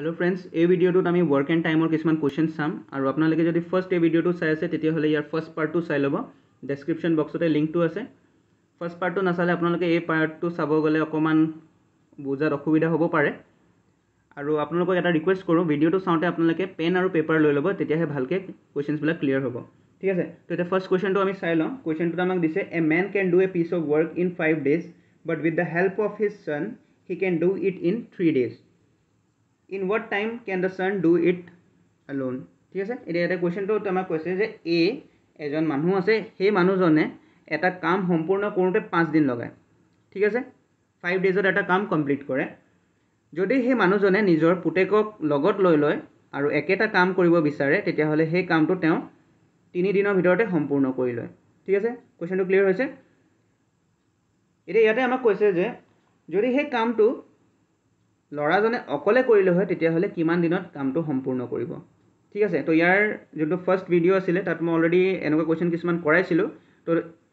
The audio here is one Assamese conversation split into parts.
হেল্ল' ফ্ৰেণ্ডছ এই ভিডিঅ'টোত আমি ৱৰ্ক এণ্ড টাইমৰ কিছুমান কুৱেশ্যন চাম আৰু আপোনালোকে যদি ফাৰ্ষ্ট এই ভিডিঅ'টো চাই আছে তেতিয়াহ'লে ইয়াৰ ফাৰ্ষ্ট পাৰ্টটো চাই ল'ব ডেছক্ৰিপশ্যন বক্সতে লিংকটো আছে ফাৰ্ষ্ট পাৰ্টটো নাচালে আপোনালোকে এই পাৰ্টটো চাব গ'লে অকণমান বুজাত অসুবিধা হ'ব পাৰে আৰু আপোনালোকক এটা ৰিকুৱেষ্ট কৰোঁ ভিডিঅ'টো চাওঁতে আপোনালোকে পেন আৰু পেপাৰ লৈ ল'ব তেতিয়াহে ভালকৈ কুৱেশ্যনছবিলাক ক্লিয়াৰ হ'ব ঠিক আছে তো এতিয়া ফাৰ্ষ্ট কুৱেশ্যনটো আমি চাই লওঁ কুৱেশ্যনটোত আমাক দিছে A man can do a piece of work in five days but with the help of his son he can do it in three days in what time can the son do it alone ঠিক আছে এতিয়া ইয়াতে কুৱেশ্যনটো আমাক কৈছে যে এ এজন মানুহ আছে সেই মানুহজনে এটা কাম সম্পূৰ্ণ কৰোঁতে পাঁচদিন লগায় ঠিক আছে ফাইভ ডেজত এটা কাম কমপ্লিট কৰে যদি সেই মানুহজনে নিজৰ পুতেকক লগত লৈ লয় আৰু একেটা কাম কৰিব বিচাৰে তেতিয়াহ'লে সেই কামটো তেওঁ তিনিদিনৰ ভিতৰতে সম্পূৰ্ণ কৰি লয় ঠিক আছে কুৱেশ্যনটো ক্লিয়াৰ হৈছে এতিয়া ইয়াতে আমাক কৈছে যে যদি সেই কামটো ল'ৰাজনে অকলে কৰিলে হয় তেতিয়াহ'লে কিমান দিনত কামটো সম্পূৰ্ণ কৰিব ঠিক আছে তো ইয়াৰ যোনটো ফাৰ্ষ্ট ভিডিঅ' আছিলে তাত মই অলৰেডি এনেকুৱা কুৱেশ্যন কিছুমান কৰাইছিলোঁ তো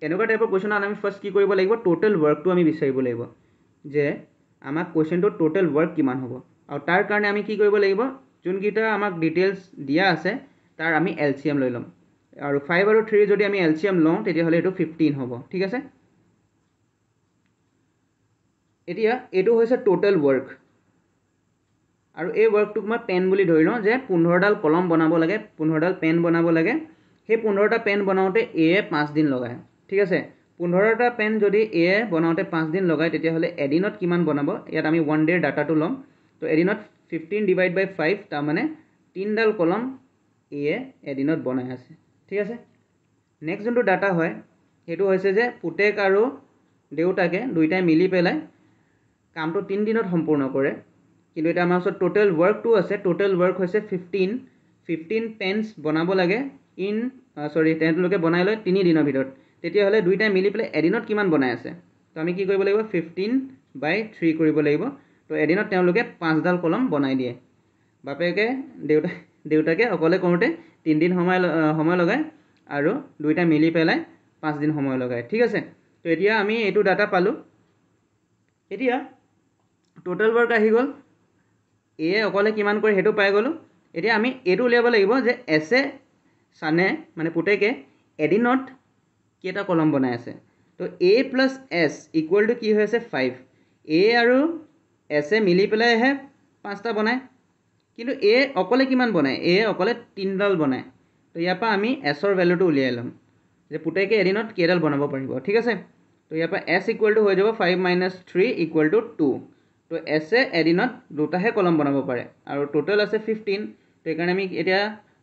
এনেকুৱা টাইপৰ কুৱেশ্যনত আমি ফাৰ্ষ্ট কি কৰিব লাগিব ট'টেল ৱৰ্কটো আমি বিচাৰিব লাগিব যে আমাক কুৱেশ্যনটো ট'টেল ৱৰ্ক কিমান হ'ব আৰু তাৰ কাৰণে আমি কি কৰিব লাগিব যোনকেইটা আমাক ডিটেইলছ দিয়া আছে তাৰ আমি এল চি এম লৈ ল'ম আৰু ফাইভ আৰু থ্ৰী যদি আমি এল চি এম লওঁ তেতিয়াহ'লে এইটো ফিফটিন হ'ব ঠিক আছে এতিয়া এইটো হৈছে ট'টেল ৱৰ্ক আৰু এই ৱৰ্কটোক মই পেন বুলি ধৰি লওঁ যে পোন্ধৰডাল কলম বনাব লাগে পোন্ধৰডাল পেন বনাব লাগে সেই পোন্ধৰটা পেন বনাওঁতে এয়ে পাঁচদিন লগায় ঠিক আছে পোন্ধৰটা পেন যদি এয়ে বনাওঁতে পাঁচদিন লগায় তেতিয়াহ'লে এদিনত কিমান বনাব ইয়াত আমি ওৱান ডে'ৰ ডাটাটো ল'ম তো এদিনত ফিফটিন ডিভাইড বাই ফাইভ তাৰমানে তিনিডাল কলম এয়ে এদিনত বনাই আছে ঠিক আছে নেক্সট যোনটো ডাটা হয় সেইটো হৈছে যে পুতেক আৰু দেউতাকে দুয়োটাই মিলি পেলাই কামটো তিনিদিনত সম্পূৰ্ণ কৰে কিন্তু এতিয়া আমাৰ ওচৰত ট'টেল ৱৰ্কটো আছে ট'টেল ৱৰ্ক হৈছে ফিফটিন ফিফটিন পেনচ বনাব লাগে ইন চৰি তেওঁলোকে বনাই লয় তিনিদিনৰ ভিতৰত তেতিয়াহ'লে দুইটাই মিলি পেলাই এদিনত কিমান বনাই আছে তো আমি কি কৰিব লাগিব ফিফটিন বাই থ্ৰী কৰিব লাগিব তো এদিনত তেওঁলোকে পাঁচডাল কলম বনাই দিয়ে বাপেকে দেউতা দেউতাকে অকলে কৰোঁতে তিনিদিন সময় সময় লগায় আৰু দুইটাই মিলি পেলাই পাঁচদিন সময় লগায় ঠিক আছে তো এতিয়া আমি এইটো ডাটা পালোঁ এতিয়া ট'টেল ৱৰ্ক আহি গ'ল এ অকলে কিমান কৰে সেইটো পাই গ'লোঁ এতিয়া আমি এইটো উলিয়াব লাগিব যে এছে চানে মানে পুতেকে এদিনত কেইটা কলম বনাই আছে তো A plus S equal to কি হৈ আছে ফাইভ এ আৰু এছে মিলি পেলাইহে পাঁচটা বনায় কিন্তু এ অকলে কিমান বনায় এ অকলে তিনিডাল বনায় তো ইয়াৰ পৰা আমি এছৰ ভেলুটো উলিয়াই ল'ম যে পুতেকে এদিনত কেইডাল বনাব পাৰিব ঠিক আছে তো ইয়াৰ পৰা এছ ইকুৱেল টু হৈ যাব five minus three equal to two তো এছে এদিনত দুটাহে কলম বনাব পাৰে আৰু টোটেল আছে ফিফটিন তো সেইকাৰণে আমি এতিয়া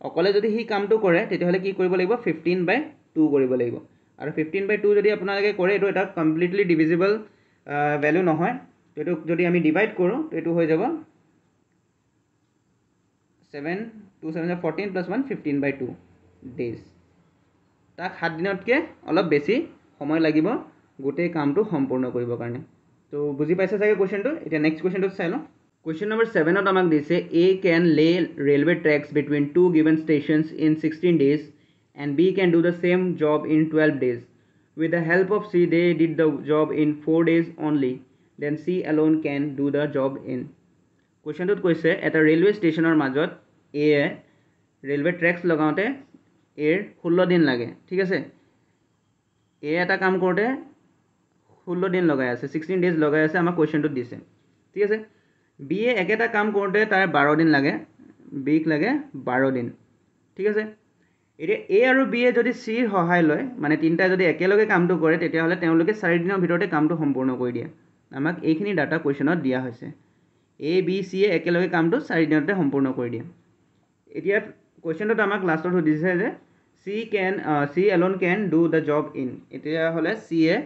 অকলে যদি সি কামটো কৰে তেতিয়াহ'লে কি কৰিব লাগিব ফিফটিন বাই টু কৰিব লাগিব আৰু ফিফটিন বাই টু যদি আপোনালোকে কৰে এইটো এটা কমপ্লিটলি ডিভিজিবল ভেলু নহয় তো এইটোক যদি আমি ডিভাইড কৰোঁ তো এইটো হৈ যাব seven two seven fourteen plus one fifteen by two days তাক সাতদিনতকৈ অলপ বেছি সময় লাগিব গোটেই কামটো সম্পূৰ্ণ কৰিবৰ কাৰণে তো বুজি পাইছ আছে কোশ্চেনটো এটা নেক্সট কোশ্চেনটো চাইলো কোশ্চেন নাম্বার 7ত আমাক দিছে A can lay railway tracks between two given stations in 16 days and B can do the same job in 12 days with the help of C they did the job in 4 days only then C alone can do the job in কোশ্চেনটো কইছে এটা রেলওয়ে স্টেশনৰ মাজত এ রেলওয়ে ট্র্যাকস লগাওতে এৰ 16 দিন লাগে ঠিক আছে এ এটা কাম কৰে ষোল্ল দিন লগাই আছে ছিক্সটিন ডেজ লগাই আছে আমাক কুৱেশ্যনটোত দিছে ঠিক আছে বি এ একেটা কাম কৰোঁতে তাৰ বাৰ দিন লাগে বিষ লাগে বাৰ দিন ঠিক আছে এতিয়া এ আৰু বি এ যদি চিৰ সহায় লয় মানে তিনিটাই যদি একেলগে কামটো কৰে তেতিয়াহ'লে তেওঁলোকে চাৰিদিনৰ ভিতৰতে কামটো সম্পূৰ্ণ কৰি দিয়ে আমাক এইখিনি ডাটা কুৱেশ্যনত দিয়া হৈছে এ বি চিয়ে একেলগে কামটো চাৰিদিনতে সম্পূৰ্ণ কৰি দিয়ে এতিয়া কুৱেশ্যনটোত আমাক লাষ্টত সুধিছে যে C can C alone can do the job in এতিয়াহ'লে চি এ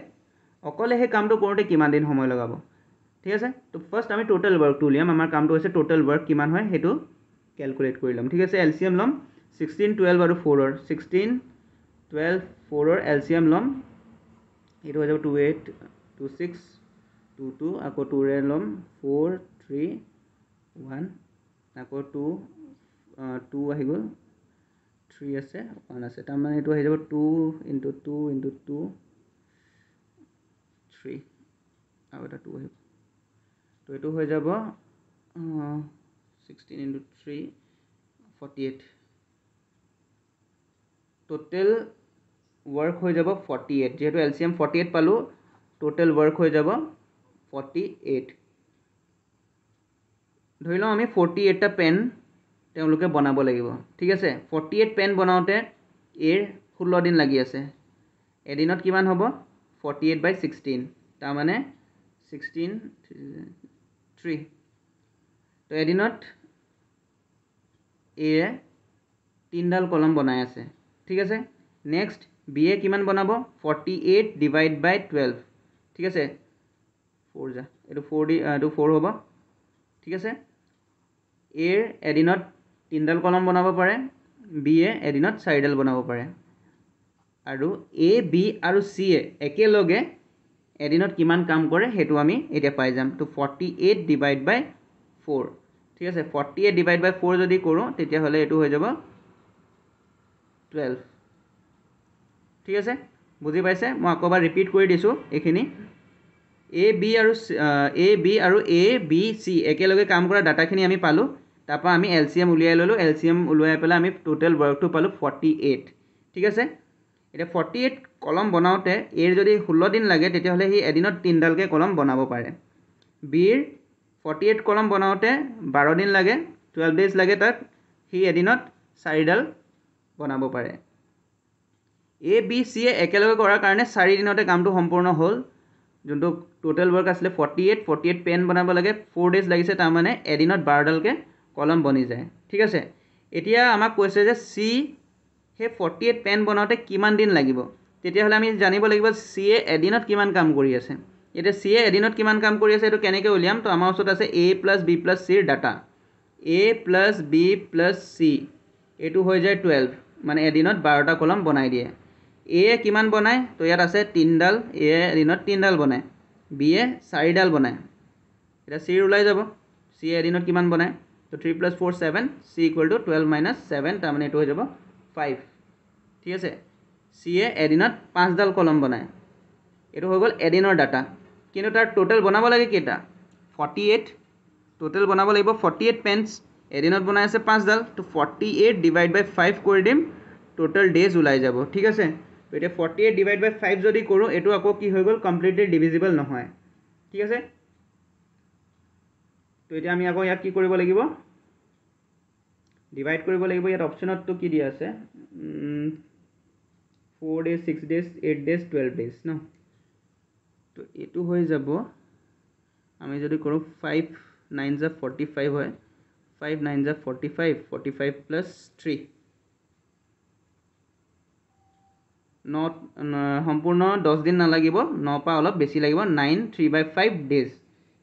অকলে সেই কামটো কৰোঁতে কিমান দিন সময় লগাব ঠিক আছে তো ফাৰ্ষ্ট আমি টোটেল ৱৰ্কটো উলিয়াম আমাৰ কামটো হৈছে টোটেল ৱৰ্ক কিমান হয় সেইটো কেলকুলেট কৰি ল'ম ঠিক আছে এল চি এম ল'ম ছিক্সটিন টুৱেল্ভ আৰু ফ'ৰৰ ছিক্সটিন টুৱেল্ভ ফ'ৰৰ এল চি এম ল'ম এইটো হৈ যাব two eight two six two two আকৌ টুৰে ল'ম ফ'ৰ থ্ৰী ওৱান আকৌ টু টু আহি গ'ল থ্ৰী আছে ওৱান আছে তাৰমানে এইটো আহি যাব two into two into two three আৰু এটা টু আহিব তো এইটো হৈ যাব sixteen into three forty eight total work হৈ যাব ফৰ্টি এইট যিহেতু L C M forty eight পালোঁ ট'টেল ৱৰ্ক হৈ যাব ফৰ্টি এইট ধৰি লওঁ আমি ফৰ্টি এইটটা পেন তেওঁলোকে বনাব লাগিব ঠিক আছে ফৰ্টি এইট পেন বনাওঁতে এৰ ষোল্ল দিন লাগি আছে এদিনত কিমান হ'ব ফৰ্টি এইট বাই ছিক্সটিন তাৰমানে ছিক্সটিন থ্ৰী তো এদিনত এয়ে তিনিডাল কলম বনাই আছে ঠিক আছে নেক্সট বিয়ে কিমান বনাব forty eight divide by twelve ঠিক আছে ফ'ৰ যা এইটো ফ'ৰ ডি এইটো ফ'ৰ হ'ব ঠিক আছে এৰ এদিনত তিনিডাল কলম বনাব পাৰে বিয়ে এদিনত চাৰিডাল বনাব পাৰে আৰু এ বি আৰু চি এ একেলগে এদিনত কিমান কাম কৰে সেইটো আমি এতিয়া পাই যাম তো forty eight divide by four ঠিক আছে forty eight divide by four যদি কৰোঁ তেতিয়াহ'লে এইটো হৈ যাব টুৱেল্ভ ঠিক আছে বুজি পাইছে মই আকৌ এবাৰ ৰিপিট কৰি দিছোঁ এইখিনি এ বি আৰু এ বি আৰু এ বি চি একেলগে কাম কৰা ডাটাখিনি আমি পালোঁ তাৰপৰা আমি এল চি এম উলিয়াই ল'লোঁ এল চি এম উলিয়াই পেলাই আমি টোটেল ৱৰ্কটো পালোঁ ফৰ্টি এইট ঠিক আছে এতিয়া ফৰ্টি এইট কলম বনাওঁতে এৰ যদি ষোল্ল দিন লাগে তেতিয়াহ'লে সি এদিনত তিনিডালকৈ কলম বনাব পাৰে বিৰ ফৰ্টি এইট কলম বনাওঁতে বাৰ দিন লাগে টুৱেলভ ডেইজ লাগে তাত সি এদিনত চাৰিডাল বনাব পাৰে এ বি চিয়ে একেলগে কৰাৰ কাৰণে চাৰিদিনতে কামটো সম্পূৰ্ণ হ'ল যোনটো টোটেল ৱৰ্ক আছিলে forty eight forty eight pen বনাব লাগে ফ'ৰ ডেইজ লাগিছে তাৰমানে এদিনত বাৰডালকৈ কলম বনি যায় ঠিক আছে এতিয়া আমাক কৈছে যে চি সেই ফৰ্টি এইট পেন বনাওঁতে কিমান দিন লাগিব তেতিয়াহ'লে আমি জানিব লাগিব চিয়ে এদিনত কিমান কাম কৰি আছে এতিয়া চিয়ে এদিনত কিমান কাম কৰি আছে এইটো কেনেকৈ উলিয়াম তো আমাৰ ওচৰত আছে A plus B plus C data A plus B plus C এইটো হৈ যায় টুৱেলভ মানে এদিনত বাৰটা কলম বনাই দিয়ে এয়ে কিমান বনায় তো ইয়াত আছে তিনিডাল এ এদিনত তিনিডাল বনায় বি এ চাৰিডাল বনায় এতিয়া চিৰ ওলাই যাব চিয়ে এদিনত কিমান বনায় তো three plus four seven C equal to twelve minus seven তাৰমানে এইটো হৈ যাব ফাইভ ঠিক আছে চিয়ে এদিনত পাঁচডাল কলম বনায় এইটো হৈ গ'ল এদিনৰ ডাটা কিন্তু তাৰ টোটেল বনাব লাগে কেইটা ফৰ্টি এইট টোটেল বনাব লাগিব ফৰ্টি এইট পেণ্টছ এদিনত বনাই আছে পাঁচডাল তো forty eight divide by five কৰি দিম টোটেল ডেজ ওলাই যাব ঠিক আছে এতিয়া forty eight divide by five যদি কৰোঁ এইটো আকৌ কি হৈ গ'ল কমপ্লিটলি ডিভিজিবল নহয় ঠিক আছে তো এতিয়া আমি আকৌ ইয়াত কি কৰিব লাগিব ডিভাইড কৰিব লাগিব ইয়াত অপশ্যনততো কি দিয়া আছে four days six days eight days twelve days ন তো এইটো হৈ যাব আমি যদি কৰোঁ ফাইভ নাইন জা ফৰ্টি ফাইভ হয় ফাইভ নাইন জা forty five forty five plus three ন সম্পূৰ্ণ দহ দিন নালাগিব ন পৰা অলপ বেছি লাগিব nine three by five days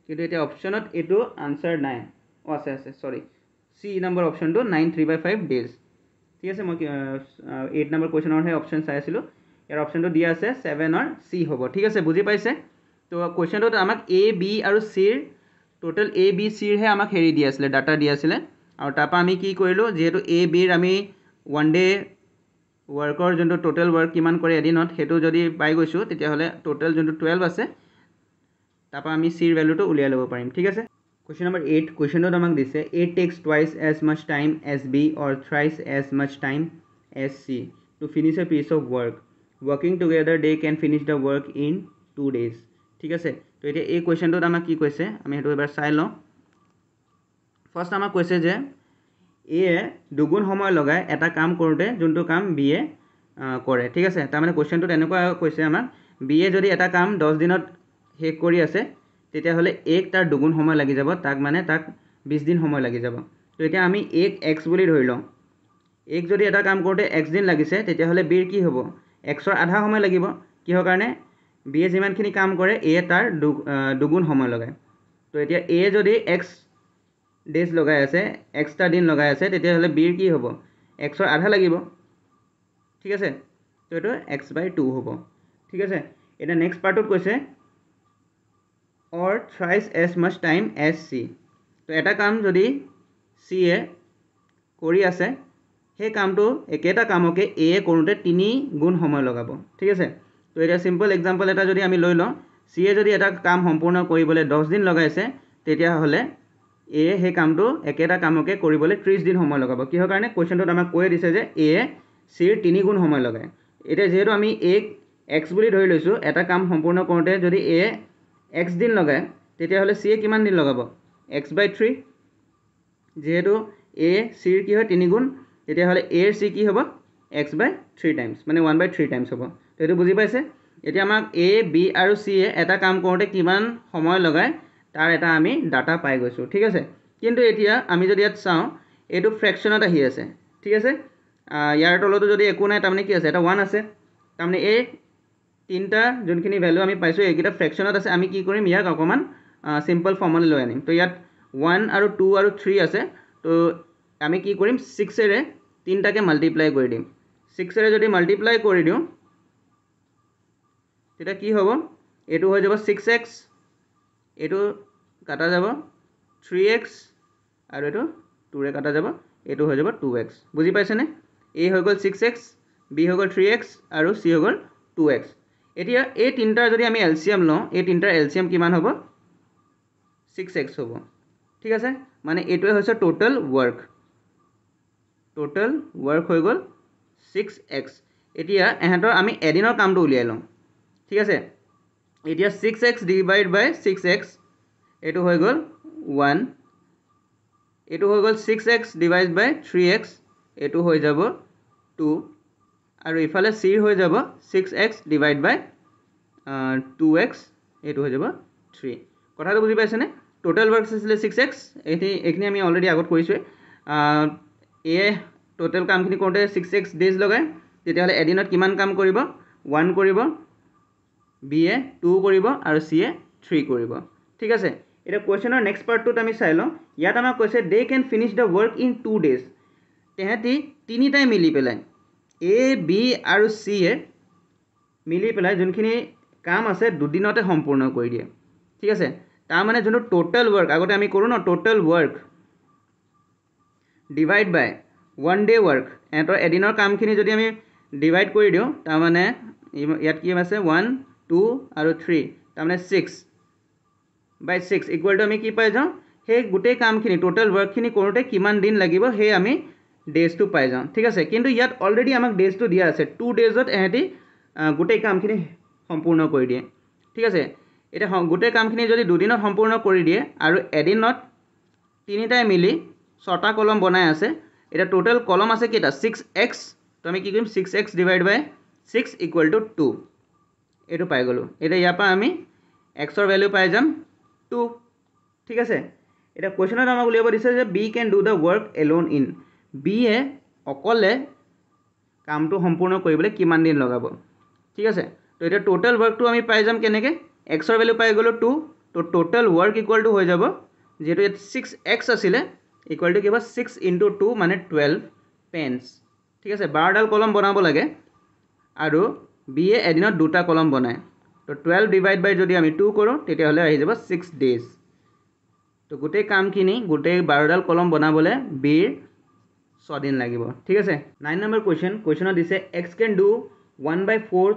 কিন্তু এতিয়া অপশ্যনত এইটো আনচাৰ নাই অঁ আছে আছে চৰি চি নম্বৰ অপশ্যনটো nine three by five days ঠিক আছে মই এইট নম্বৰ কুৱেশ্যনৰহে অপশ্যন চাই আছিলোঁ ইয়াৰ অপশ্যনটো দিয়া আছে ছেভেনৰ চি হ'ব ঠিক আছে বুজি পাইছে তো কুৱেশ্যনটোত আমাক এ বি আৰু চিৰ টোটেল এ বি চিৰহে আমাক হেৰি দিয়া আছিলে ডাটা দিয়া আছিলে আৰু তাৰপৰা আমি কি কৰিলোঁ যিহেতু এ বিৰ আমি ওৱান ডে ৱৰ্কৰ যোনটো টোটেল ৱৰ্ক কিমান কৰে এদিনত সেইটো যদি পাই গৈছোঁ তেতিয়াহ'লে টোটেল যোনটো টুৱেল্ভ আছে তাৰপৰা আমি চিৰ ভেলুটো উলিয়াই ল'ব পাৰিম ঠিক আছে কুৱেশ্যন নম্বৰ এইট কুৱেশ্যনটোত আমাক দিছে A takes twice as much time as B or thrice as much time as C to finish a piece of work working together they can finish the work in two days ঠিক আছে তো এতিয়া এই কুৱেশ্যনটোত আমাক কি কৈছে আমি সেইটো এবাৰ চাই লওঁ ফাৰ্ষ্ট আমাক কৈছে যে এয়ে দুগুণ সময় লগাই এটা কাম কৰোঁতে যোনটো কাম বিয়ে কৰে ঠিক আছে তাৰমানে কুৱেশ্যনটো তেনেকুৱা কৈছে আমাক বিয়ে যদি এটা কাম দহ দিনত শেষ কৰি আছে তেতিয়াহ'লে এক তাৰ দুগুণ সময় লাগি যাব তাক মানে তাক বিছ দিন সময় লাগি যাব তো এতিয়া আমি এক এক্স বুলি ধৰি লওঁ এক যদি এটা কাম কৰোঁতে এক্স দিন লাগিছে তেতিয়াহ'লে বিৰ কি হ'ব এক্সৰ আধা সময় লাগিব কিহৰ কাৰণে বিয়ে যিমানখিনি কাম কৰে এয়ে তাৰ দু দুগুণ সময় লগায় তো এতিয়া এয়ে যদি এক্স ডেজ লগাই আছে এক্সট্ৰা দিন লগাই আছে তেতিয়াহ'লে বিৰ কি হ'ব এক্সৰ আধা লাগিব ঠিক আছে তো এইটো এক্স বাই টু হ'ব ঠিক আছে এতিয়া নেক্সট পাৰ্টটোত কৈছে or thrice as much time as C তো এটা কাম যদি চিয়ে কৰি আছে সেই কামটো একেটা কামকে এয়ে কৰোঁতে তিনি গুণ সময় লগাব ঠিক আছে তো এতিয়া চিম্পল এক্সাম্পল এটা যদি আমি লৈ লওঁ চিয়ে যদি এটা কাম সম্পূৰ্ণ কৰিবলৈ দহ দিন লগাইছে তেতিয়াহ'লে এয়ে সেই কামটো একেটা কামকে কৰিবলৈ ত্ৰিছ দিন সময় লগাব কিহৰ কাৰণে কুৱেশ্যনটোত আমাক কৈয়ে দিছে যে এয়ে চিৰ তিনি গুণ সময় লগায় এতিয়া যিহেতু আমি এক এক্স বুলি ধৰি লৈছোঁ এটা কাম সম্পূৰ্ণ কৰোঁতে যদি এয়ে এক্স দিন লগায় তেতিয়াহ'লে চিয়ে কিমান দিন লগাব এক্স বাই থ্ৰী যিহেতু এ চিৰ কি হয় তিনিগুণ তেতিয়াহ'লে এৰ চি কি হ'ব এক্স বাই থ্ৰী টাইমছ মানে ওৱান বাই থ্ৰী টাইমছ হ'ব তো সেইটো বুজি পাইছে এতিয়া আমাক এ বি আৰু চিয়ে এটা কাম কৰোঁতে কিমান সময় লগায় তাৰ এটা আমি ডাটা পাই গৈছোঁ ঠিক আছে কিন্তু এতিয়া আমি যদি ইয়াত চাওঁ এইটো ফ্ৰেকশ্যনত আহি আছে ঠিক আছে ইয়াৰ তলতো যদি একো নাই তাৰমানে কি আছে এটা ওৱান আছে তাৰমানে এই তিনিটা যোনখিনি ভেলু আমি পাইছোঁ এইকেইটা ফ্ৰেকশ্যনত আছে আমি কি কৰিম ইয়াক অকণমান চিম্পল ফৰ্মলৈ লৈ আনিম তো ইয়াত ওৱান আৰু টু আৰু থ্ৰী আছে তো আমি কি কৰিম ছিক্সেৰে তিনিটাকে মাল্টিপ্লাই কৰি দিম ছিক্সেৰে যদি মাল্টিপ্লাই কৰি দিওঁ তেতিয়া কি হ'ব এইটো হৈ যাব ছিক্স এক্স এইটো কাটা যাব থ্ৰী এক্স আৰু এইটো টুৰে কাটা যাব এইটো হৈ যাব টু এক্স বুজি পাইছেনে এ হৈ গ'ল ছিক্স এক্স বি হৈ গ'ল থ্ৰী এক্স আৰু চি হৈ গ'ল টু এক্স এতিয়া এই তিনিটাৰ যদি আমি এলচিয়াম লওঁ এই তিনিটাৰ এলচিয়াম কিমান হ'ব ছিক্স এক্স হ'ব ঠিক আছে মানে এইটোৱে হৈছে ট'টেল ৱৰ্ক ট'টেল ৱৰ্ক হৈ গ'ল ছিক্স এক্স এতিয়া ইহঁতৰ আমি এদিনৰ কামটো উলিয়াই লওঁ ঠিক আছে এতিয়া six X divide by six X এইটো হৈ গ'ল ওৱান এইটো হৈ গ'ল six X divide by three X এইটো হৈ যাব টু আৰু ইফালে চিৰ হৈ যাব six X divide by two X এইটো হৈ যাব থ্ৰী কথাটো বুজি পাইছেনে ট'টেল ৱৰ্কছ আছিলে ছিক্স এক্স এইখিনি এইখিনি আমি অলৰেডি আগত কৰিছোঁৱেই এয়ে ট'টেল কামখিনি কৰোঁতে ছিক্স এক্স ডেজ লগায় তেতিয়াহ'লে এদিনত কিমান কাম কৰিব ওৱান কৰিব বি এ টু কৰিব আৰু চি এ থ্ৰী কৰিব ঠিক আছে এতিয়া কুৱেশ্যনৰ নেক্সট পাৰ্টটোত আমি চাই লওঁ ইয়াত আমাক কৈছে they can finish the work in two days তেহেঁতি তিনিটাই মিলি পেলাই এ বি আৰু চিয়ে মিলি পেলাই যোনখিনি কাম আছে দুদিনতে সম্পূৰ্ণ কৰি দিয়ে ঠিক আছে তাৰমানে যোনটো ট'টেল ৱৰ্ক আগতে আমি কৰোঁ ন total work divide by one day' work ইহঁতৰ এদিনৰ কামখিনি যদি আমি ডিভাইড কৰি দিওঁ তাৰমানে ইয়াত কি আছে ওৱান টু আৰু থ্ৰী তাৰমানে six by six equal to two কি পাই যাওঁ সেই গোটেই কামখিনি ট'টেল ৱৰ্কখিনি কৰোঁতে কিমান দিন লাগিব সেই আমি डेज तो पाई जाऊँ ठीक है कि इतना अलरेडी आम डेज तो दिया टू डेज एहति गोटे काम सम्पूर्ण कर दिए ठीक है इतना गोटे काम दिन सम्पूर्ण कर दिए और एदिन ईनिटा मिली छटा कलम बनाय आसे इतना टोटल कलम आस क्या सिक्स एक्स तो अमी कि six X divide by six equal to two ये तो पाई गलूँ इतना यार एक्सर भैल्यू पाई जा टू ठीक है इतना क्वेश्चन आम उलियब दी से B can do the work alone in বিয়ে অকলে কামটো সম্পূৰ্ণ কৰিবলৈ কিমান দিন লগাব ঠিক আছে তো এতিয়া ট'টেল ৱৰ্কটো আমি পাই যাম কেনেকৈ এক্সৰ ভেলু পাই গ'লোঁ টু তো ট'টেল ৱৰ্ক ইকুৱেল টু হৈ যাব যিহেতু ইয়াত ছিক্স এক্স আছিলে ইকুৱেল টু কিবা ছিক্স ইণ্টু টু মানে টুৱেল্ভ পেনছ ঠিক আছে বাৰডাল কলম বনাব লাগে আৰু বিয়ে এদিনত দুটা কলম বনায় তো টুৱেল্ভ ডিভাইড বাই যদি আমি টু কৰোঁ তেতিয়াহ'লে আহি যাব ছিক্স ডেইজ তো গোটেই কামখিনি গোটেই বাৰডাল কলম বনাবলৈ বিৰ স্বাধীন লাগিব ঠিক আছে নাইন নম্বৰ কুৱেশ্যন কুৱেশ্যনত দিছে X can do one by fourth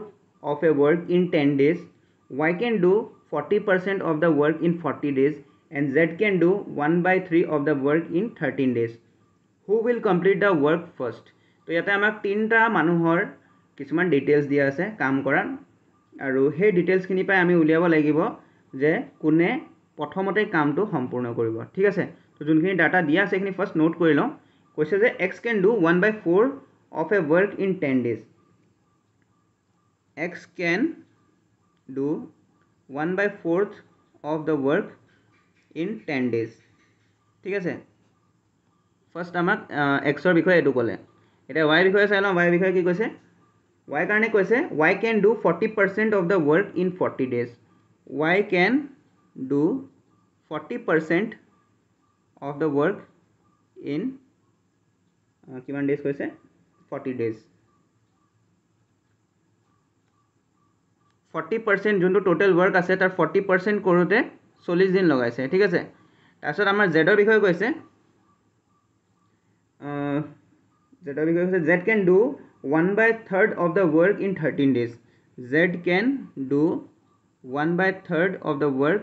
of a work in ten days Y can do forty percent of the work in forty days and Z can do one by three of the work in thirteen days who will complete the work first তো ইয়াতে আমাক তিনিটা মানুহৰ কিছুমান ডিটেইলছ দিয়া আছে কাম কৰাৰ আৰু সেই ডিটেইলছখিনি পৰাই আমি উলিয়াব লাগিব যে কোনে প্ৰথমতে কামটো সম্পূৰ্ণ কৰিব ঠিক আছে তো যোনখিনি ডাটা দিয়া আছে সেইখিনি ফাৰ্ষ্ট নোট কৰি লওঁ কইছে যে X can do 1/4 of a work in 10 days X can do 1/4 of the work in 10 days ঠিক আছে ফার্স্ট আমাক এক্সৰ বিষয়ে এডুকলে এটা ওয়াই বিষয়ে নাই না ওয়াই বিষয়ে কি কৈছে ওয়াই কানে কৈছে Y can do 40% of the work in 40 days Y can do 40% of the work in কিমান ডেজ কইছে 40 ডেজ 40% যندو টোটাল ওয়ার্ক আছে তার 40% করতে 40 দিন লাগাইছে ঠিক আছে তার সার আমাৰ জে ডৰ বিষয়ে কইছে আ জে ডৰি কইছে Z can do 1/3 of the work in 13 days Z can do 1/3 of the work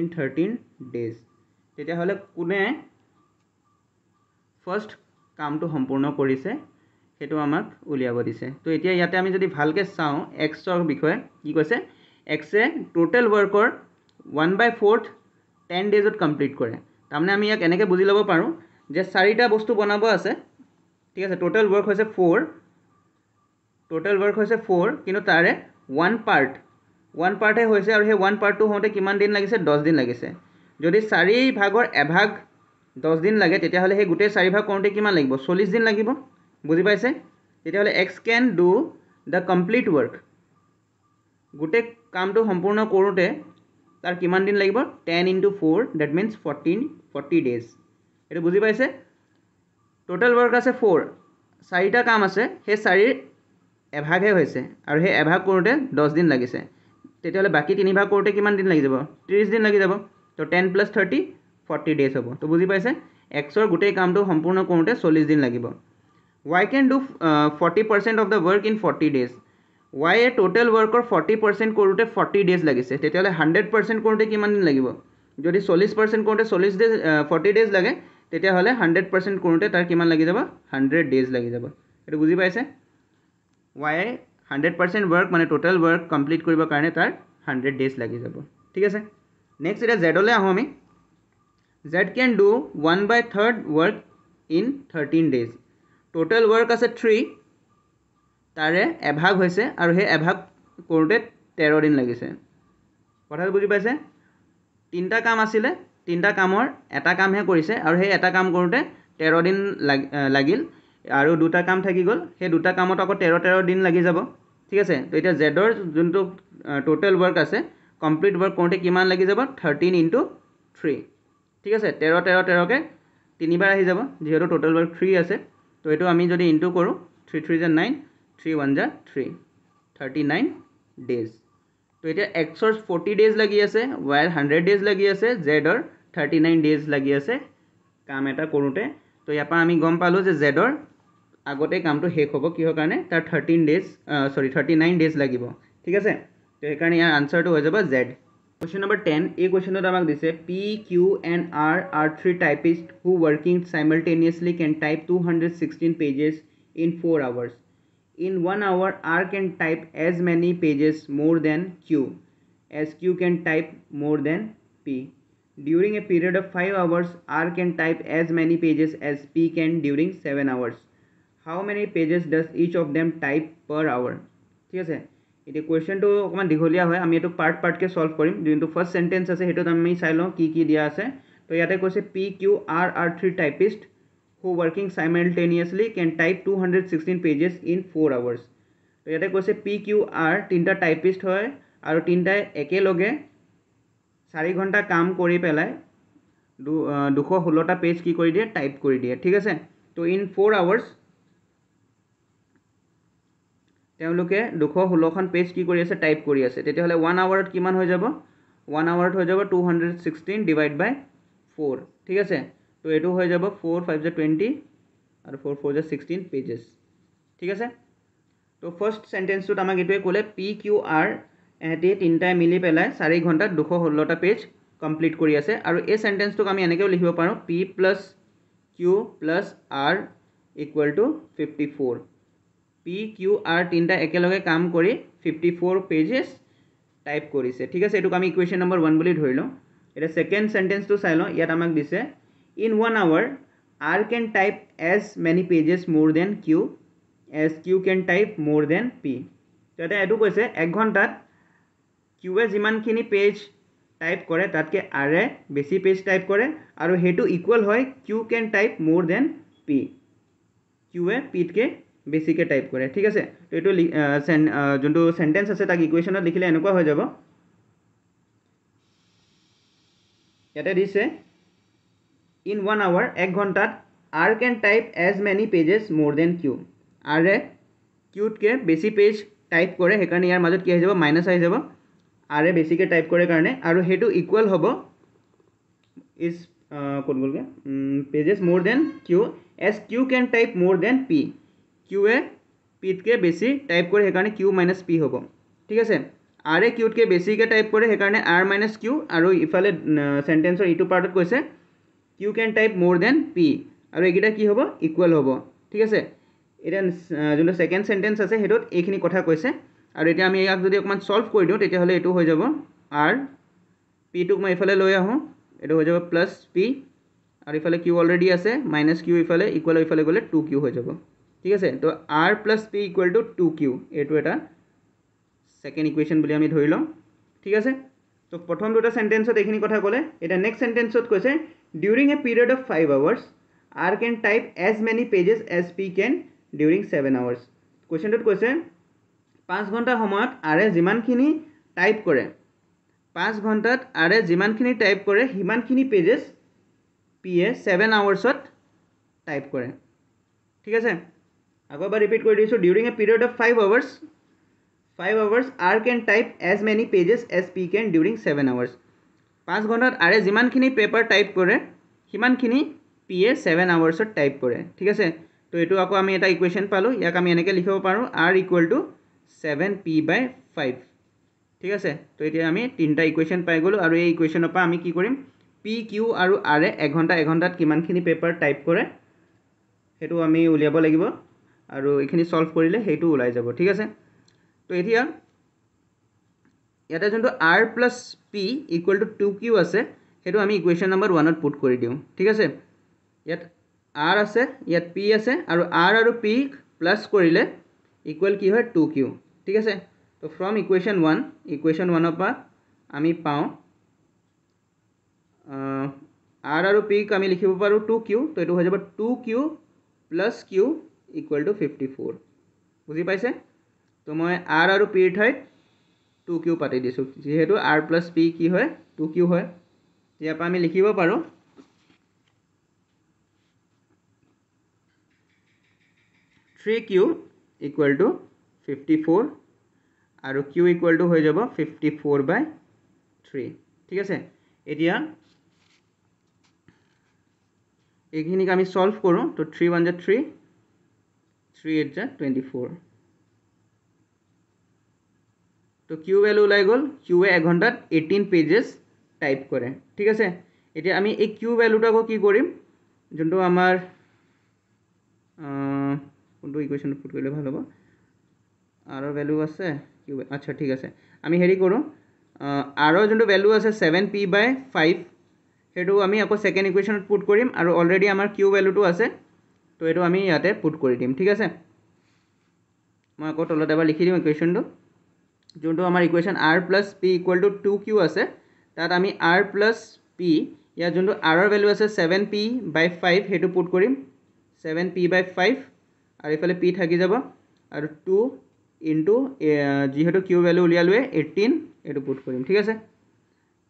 in 13 days তেটা হলে কোনে ফার্স্ট কামটো সম্পূৰ্ণ কৰিছে সেইটো আমাক উলিয়াব দিছে তো এতিয়া ইয়াতে আমি যদি ভালকৈ চাওঁ এক্সৰ বিষয়ে কি কৈছে এক্সে টোটেল ৱৰ্কৰ ওৱান বাই ফ'ৰ্থ টেন ডেজত কমপ্লিট কৰে তাৰমানে আমি ইয়াক এনেকৈ বুজি ল'ব পাৰোঁ যে চাৰিটা বস্তু বনাব আছে ঠিক আছে টোটেল ৱৰ্ক হৈছে ফ'ৰ টোটেল ৱৰ্ক হৈছে ফ'ৰ কিন্তু তাৰে ওৱান পাৰ্ট ওৱান পাৰ্টহে হৈছে আৰু সেই ওৱান পাৰ্টটো হওঁতে কিমান দিন লাগিছে দহ লাগিছে যদি চাৰি এভাগ দহ দিন লাগে তেতিয়াহ'লে সেই গোটেই চাৰিভাগ কৰোঁতে কিমান লাগিব চল্লিছ দিন লাগিব বুজি পাইছে তেতিয়াহ'লে X can do the complete work গোটেই কামটো সম্পূৰ্ণ কৰোঁতে তাৰ কিমান দিন লাগিব ten into four that means fourteen forty days সেইটো বুজি পাইছে টোটেল ৱৰ্ক আছে ফ'ৰ চাৰিটা কাম আছে সেই চাৰিৰ এভাগহে হৈছে আৰু সেই এভাগ কৰোঁতে দহ দিন লাগিছে তেতিয়াহ'লে বাকী তিনিভাগ কৰোঁতে কিমান দিন লাগি যাব ত্ৰিছ দিন লাগি যাব ত' ten plus thirty forty days হ'ব তো বুজি পাইছে এক্সৰ গোটেই কামটো সম্পূৰ্ণ কৰোঁতে চল্লিছ দিন লাগিব Y can do forty percent of the work in forty days Y এ ট'টেল ৱৰ্কৰ ফৰ্টি পাৰ্চেণ্ট কৰোঁতে ফৰ্টি ডেজ লাগিছে তেতিয়াহ'লে হাণ্ড্ৰেড পাৰ্চেণ্ট কৰোঁতে কিমান দিন লাগিব যদি চল্লিছ পাৰ্চেণ্ট কৰোঁতে চল্লিছ ডেজ ফৰ্টি ডেজ লাগে তেতিয়াহ'লে হাণ্ড্ৰেড পাৰ্চেণ্ট কৰোঁতে তাৰ কিমান লাগি যাব হাণ্ড্ৰেড ডেজ লাগি যাব সেইটো বুজি পাইছে ৱাই হাণ্ড্ৰেড পাৰ্চেণ্ট ৱৰ্ক মানে ট'টেল ৱৰ্ক কমপ্লিট কৰিবৰ কাৰণে তাৰ হাণ্ড্ৰেড ডেজ লাগি যাব ঠিক আছে নেক্সট এতিয়া জেডলৈ আহোঁ আমি Z can do 1 by 3rd work in 13 days. Total work as a 3. Tare abhag hoise aru he abhag korte terror in lagise. What has buji baise? Tinta kam asile, tinta kamor, eta kam he korise, aru he eta kam korte terror in lagil, aru duta kam tagigol, he duta kamotako terror terror din lagizabo. Tigase, it is Zedor junto total work as a complete work konte kiman lagizabo 13 into 3. ঠিক আছে তেৰ তেৰ তেৰকৈ তিনিবাৰ আহি যাব যিহেতু টোটেল বাৰ থ্ৰী আছে তো এইটো আমি যদি ইনটু কৰোঁ থ্ৰী থ্ৰী জা নাইন থ্ৰী ওৱান জা থ্ৰী থাৰ্টি নাইন ডেজ তো এতিয়া এক্সৰ ফৰ্টি ডেজ লাগি আছে ৱাইৰ হাণ্ড্ৰেড ডেজ লাগি আছে জেডৰ থাৰ্টি নাইন ডেজ লাগি আছে কাম এটা কৰোঁতে তো ইয়াৰ পৰা আমি গম পালোঁ যে জেডৰ আগতে কামটো শেষ হ'ব কিহৰ কাৰণে তাৰ thirteen days sorry thirty nine days লাগিব ঠিক আছে তো সেইকাৰণে ইয়াৰ আনচাৰটো হৈ যাব Z question number ten a question आम दी से P Q and R are three typists who working simultaneously can type two hundred sixteen pages in four hours in one hour R can type as many pages more than Q as Q can type more than P during a period of five hours R can type as many pages as P can during seven hours how many pages does each of them type per hour ठीक है এতিয়া কুৱেশ্যনটো অকণমান দীঘলীয়া হয় আমি এইটো পাৰ্ট পাৰ্টকৈ ছল্ভ কৰিম যোনটো ফাৰ্ষ্ট চেণ্টেঞ্চ আছে সেইটোত আমি চাই লওঁ কি কি দিয়া আছে তো ইয়াতে কৈছে P Q R are three typists who working simultaneously can type two hundred sixteen pages in four hours তো ইয়াতে কৈছে পি কিউ আৰ তিনিটা টাইপিষ্ট হয় আৰু তিনিটাই একেলগে চাৰি ঘণ্টা কাম কৰি পেলাই দু দুশ ষোল্লটা পেজ কি কৰি দিয়ে টাইপ কৰি দিয়ে ঠিক আছে তো ইন ফ'ৰ আৱাৰ্ছ তেওঁলোকে দুশ ষোল্লখন পেজ কি কৰি আছে টাইপ কৰি আছে তেতিয়াহ'লে ওৱান আৱাৰত কিমান হৈ যাব ওৱান আৱাৰত হৈ যাব two hundred sixteen divide by four ঠিক আছে ত' এইটো হৈ যাব ফ'ৰ ফাইভ জে টুৱেণ্টি আৰু ফ'ৰ ফ'ৰ জে ছিক্সটিন পেজেছ ঠিক আছে ত' ফাৰ্ষ্ট চেণ্টেঞ্চটোত আমাক এইটোৱে ক'লে পি কিউ আৰ এহেঁতি তিনিটাই মিলি পেলাই চাৰি ঘণ্টাত দুশ ষোল্লটা পেজ কমপ্লিট কৰি আছে আৰু এই চেণ্টেঞ্চটোক আমি এনেকৈও লিখিব পাৰোঁ P plus Q plus R equal to fifty four p q r তিনটা একেলগে কাম করি 54 পেজেস টাইপ করিছে ঠিক আছে এটুক আমি ইকুয়েশন নাম্বার 1 বলি ধরিলো এটা সেকেন্ড সেন্টেন্সটো চাইলো ইয়াত আমাক দিছে in 1 hour R can type as many pages more than Q as Q can type more than P এটা এটুক কইছে এক ঘন্টাত কিউ এ জিমান কিনি পেজ টাইপ করে তাতকে আর এ বেশি পেজ টাইপ করে আর হেটু ইকুয়াল হয় Q can type more than P Q এ পি কে বেছিকে টাইপ কৰে ঠিক আছে এইটো যোনটো চেণ্টেন্স আছে তাক ইকুৱেশ্যনত লিখিলে এনেকুৱা হৈ যাব ইয়াতে দিছে ইন ওৱান আৱাৰ এক ঘণ্টাত R can type as many pages more than Q আৰে কিউতকৈ বেছি পেজ টাইপ কৰে সেইকাৰণে ইয়াৰ মাজত কি আহি যাব মাইনাছ আহি যাব আৰে বেছিকৈ টাইপ কৰে কাৰণে আৰু সেইটো ইকুৱেল হ'ব ইজ ক'ত গ'লগৈ pages more than Q as Q can type more than P কিউয়ে পিতকে বেছি টাইপ কৰে সেইকাৰণে কিউ মাইনাছ পি হ'ব ঠিক আছে আৰে কিউতকৈ বেছিকৈ টাইপ কৰে সেইকাৰণে আৰ মাইনাছ কিউ আৰু ইফালে চেণ্টেন্সৰ ইটো পাৰ্টত কৈছে Q can type more than P আৰু এইকেইটা কি হ'ব ইকুৱেল হ'ব ঠিক আছে এতিয়া যোনটো ছেকেণ্ড চেণ্টেঞ্চ আছে সেইটোত এইখিনি কথা কৈছে আৰু এতিয়া আমি ইয়াক যদি অকণমান ছল্ভ কৰি দিওঁ তেতিয়াহ'লে এইটো হৈ যাব আৰ পিটোক মই এইফালে লৈ আহোঁ এইটো হৈ যাব প্লাছ পি আৰু ইফালে কিউ অলৰেডি আছে মাইনাছ কিউ ইফালে ইকুৱেল ইফালে গ'লে টু কিউ হৈ যাব ঠিক আছে তো R plus P equal to two Q এইটো এটা ছেকেণ্ড ইকুৱেশ্যন বুলি আমি ধৰি লওঁ ঠিক আছে তো প্ৰথম দুটা চেণ্টেন্সত এইখিনি কথা ক'লে এতিয়া নেক্সট চেণ্টেন্সত কৈছে during a period of five hours R can type as many pages as P can during seven hours কুৱেশ্যনটোত কৈছে পাঁচ ঘণ্টাৰ সময়ত আৰে যিমানখিনি টাইপ কৰে পাঁচ ঘণ্টাত আৰে যিমানখিনি টাইপ কৰে সিমানখিনি পেজেছ পিয়ে ছেভেন আৱাৰ্ছত টাইপ কৰে ঠিক আছে আকৌ এবাৰ ৰিপিট কৰি দিছোঁ during a period of five hours five hours R can type as many pages as P can during seven hours পাঁচ ঘণ্টাত আৰে যিমানখিনি পেপাৰ টাইপ কৰে সিমানখিনি পি এ ছেভেন আৱাৰ্ছত টাইপ কৰে ঠিক আছে তো এইটো আকৌ আমি এটা ইকুৱেশ্যন পালোঁ ইয়াক আমি এনেকৈ লিখিব পাৰোঁ R equal to seven P by five ঠিক আছে তো এতিয়া আমি তিনিটা ইকুৱেশ্যন পাই গ'লোঁ আৰু এই ইকুৱেশ্যনৰ পৰা আমি কি কৰিম পি কিউ আৰু আৰে এঘণ্টা এঘণ্টাত কিমানখিনি পেপাৰ টাইপ কৰে সেইটো আমি উলিয়াব লাগিব আৰু এইখিনি চল্ভ কৰিলে সেইটো ওলাই যাব ঠিক আছে তো এতিয়া ইয়াতে যোনটো R plus P equal to two Q আছে সেইটো আমি ইকুৱেশ্যন নম্বৰ ওৱানত পুট কৰি দিওঁ ঠিক আছে ইয়াত আৰ আছে ইয়াত পি আছে আৰু আৰ আৰু পি প্লাছ কৰিলে ইকুৱেল কি হয় টু কিউ ঠিক আছে তো ফ্ৰম ইকুৱেশ্যন ওৱান ইকুৱেশ্যন ওৱানৰ পৰা আমি পাওঁ আৰ আৰু পিক আমি লিখিব পাৰোঁ টু কিউ তো এইটো হৈ যাব two Q plus Q equal to fifty four বুজি পাইছে তো মই আৰ আৰু পিৰ ঠাইত টু কিউ পাতি দিছোঁ যিহেতু আৰ প্লাছ পি কি হয় টু কিউ হয় ইয়াৰ পৰা আমি লিখিব পাৰোঁ three Q equal to fifty four আৰু কিউ ইকুৱেল টু হৈ যাব ফিফটি ফ'ৰ বাই থ্ৰী ঠিক আছে এতিয়া এইখিনিক আমি ছল্ভ কৰোঁ তো থ্ৰী ওৱান থ্ৰী 3 8 24 তো কিউ ভ্যালু লাই গল কিউএ 1 ঘন্টা 18 পেজেস টাইপ করে ঠিক আছে এটা আমি এই কিউ ভ্যালুটাকো কি করিম যন্তু আমার কোনটো ইকুয়েশন পুট কইলে ভালো হবে আর ভ্যালু আছে কিউ আচ্ছা ঠিক আছে আমি হেৰি কৰো আর যন্তু ভ্যালু আছে 7p 5 হেতু আমি আকো সেকেন্ড ইকুয়েশনত পুট করিম আর অলরেডি আমার কিউ ভ্যালুটো আছে তো এইটো আমি ইয়াতে পুট কৰি দিম ঠিক আছে মই আকৌ তলত এবাৰ লিখি দিম ইকুৱেশ্যনটো যোনটো আমাৰ equation R plus P equal to two Q আছে তাত আমি আৰ প্লাছ পি ইয়াত যোনটো আৰৰ ভেলু আছে ছেভেন পি বাই ফাইভ সেইটো পুট কৰিম ছেভেন পি বাই ফাইভ আৰু এইফালে পি থাকি যাব আৰু টু ইনটু যিহেতু কিউ ভেলু উলিয়ালোৱে এইটিন এইটো পুট কৰিম ঠিক আছে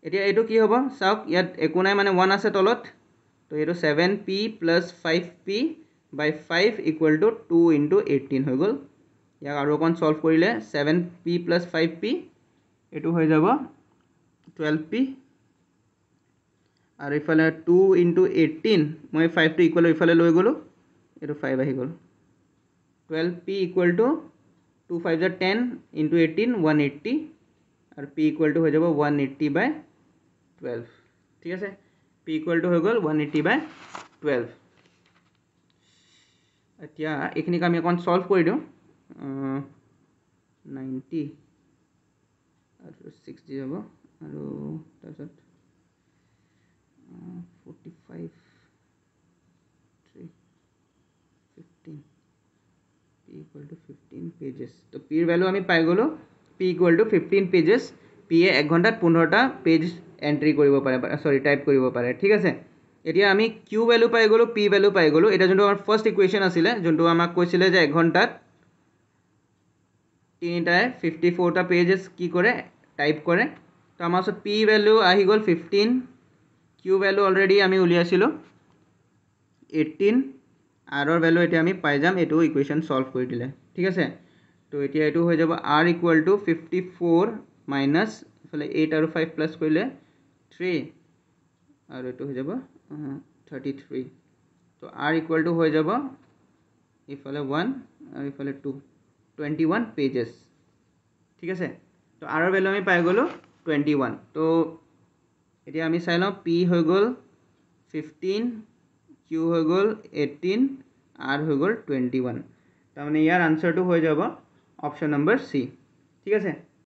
এতিয়া এইটো কি হ'ব চাওক ইয়াত একো নাই মানে ওৱান আছে তলত তো এইটো seven P plus five P five equal to two into eighteen हो गल इक सल्व कर seven P plus five P एट हो जा टूव पी और इफाले टू इंटु एट्टीन मैं फाइव टू इकुअल इफाले लो गलो यू फाइव आ गल twelve P equal to two five जो ten into eighteen one eighty और पी इकुअल टू हो जा वन एट्टी बुवेल्व ठीक है पी इकुअल टू हो गल वन एट्टी बुवेल्व এতিয়া এইখিনিক আমি অকণমান ছল্ভ কৰি দিওঁ নাইণ্টি আৰু ছিক্সটি যাব আৰু তাৰপিছত forty five three fifteen P equal to fifteen pages তো পিৰ ভেলু আমি পাই গ'লোঁ P equal to fifteen pages পিয়ে এক ঘণ্টাত পোন্ধৰটা পেজ এণ্ট্ৰি কৰিব পাৰে চৰি টাইপ কৰিব পাৰে ঠিক আছে এতিয়া আমি কিউ ভেলু পাই গ'লোঁ পি ভেলু পাই গ'লোঁ এতিয়া যোনটো আমাৰ ফাৰ্ষ্ট ইকুৱেশ্যন আছিলে যোনটো আমাক কৈছিলে যে এঘণ্টাত তিনিটাই ফিফটি ফ'ৰটা পেজেছ কি কৰে টাইপ কৰে তো আমাৰ ওচৰত পি ভেলু আহি গ'ল ফিফটিন কিউ ভেলু অলৰেডি আমি উলিয়াইছিলোঁ এইটিন আৰৰ ভেলু এতিয়া আমি পাই যাম এইটো ইকুৱেশ্যন ছল্ভ কৰি দিলে ঠিক আছে তো এতিয়া এইটো হৈ যাব R equal to fifty four minus এইফালে এইট আৰু ফাইভ প্লাছ কৰিলে থ্ৰী আৰু এইটো হৈ যাব থাৰ্টি থ্ৰী তো আৰ ইকুৱেল টু হৈ যাব ইফালে ওৱান আৰু ইফালে টু টুৱেণ্টি ওৱান পেজেছ ঠিক আছে তো আৰৰ ভেলু আমি পাই গ'লোঁ টুৱেণ্টি ওৱান তো এতিয়া আমি চাই লওঁ পি হৈ গ'ল ফিফটিন কিউ হৈ গ'ল এইটিন আৰ হৈ গ'ল টুৱেণ্টি ওৱান তাৰমানে ইয়াৰ আনচাৰটো হৈ যাব অপশ্যন নম্বৰ চি ঠিক আছে